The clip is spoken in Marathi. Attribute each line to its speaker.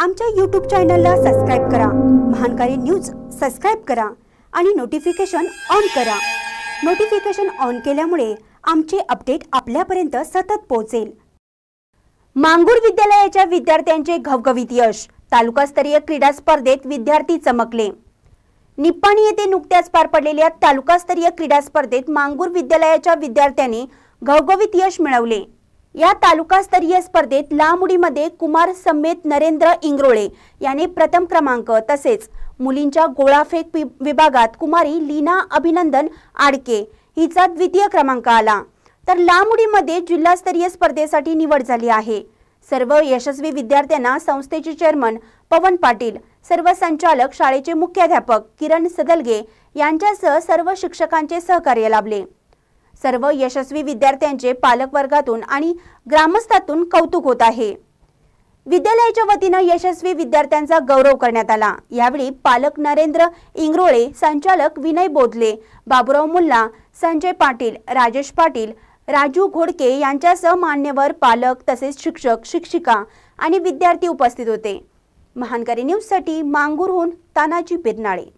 Speaker 1: आमच्या यूट्यूब चॅनलला सबस्क्राईब करा महानकारी न्यूज सबस्क्राईब करा आणि नोटिफिकेशन ऑन करा नोटिफिकेशन ऑन केल्यामुळे आमचे अपडेट आपल्यापर्यंत सतत पोहोचेल मांगूर विद्यालयाच्या विद्यार्थ्यांचे घवघवीत यश तालुकास्तरीय क्रीडा स्पर्धेत विद्यार्थी चमकले निप्पाणी येथे नुकत्याच पार पडलेल्या तालुकास्तरीय क्रीडा स्पर्धेत मांगूर विद्यालयाच्या विद्यार्थ्यांनी घवघवीत यश मिळवले या तालुकास्तरीय स्पर्धेत लांब कुमार समेत नरेंद्र इंग्रोळे याने प्रथम क्रमांक तसेच मुलींच्या गोळाफेक विभागात कुमारी लीना अभिनंदन आडके हिचा द्वितीय क्रमांक आला तर लांब उडीमध्ये जिल्हास्तरीय स्पर्धेसाठी निवड झाली आहे सर्व यशस्वी विद्यार्थ्यांना संस्थेचे चेअरमन पवन पाटील सर्व संचालक शाळेचे मुख्याध्यापक किरण सदलगे यांच्यासह सर्व शिक्षकांचे सहकार्य लाभले सर्व यशस्वी विद्यार्थ्यांचे पालकवर्गातून आणि ग्रामस्थातून कौतुक होत आहे विद्यालयाच्या वतीनं यशस्वी विद्यार्थ्यांचा गौरव करण्यात आला यावेळी पालक नरेंद्र इंगरोळे संचालक विनय बोधले बाबुराव मुल्ला संजय पाटील राजेश पाटील राजू घोडके यांच्यासह मान्यवर पालक तसेच शिक्षक शिक्षिका आणि विद्यार्थी उपस्थित होते महानकारी न्यूजसाठी मांगूरहून तानाजी पिरनाळे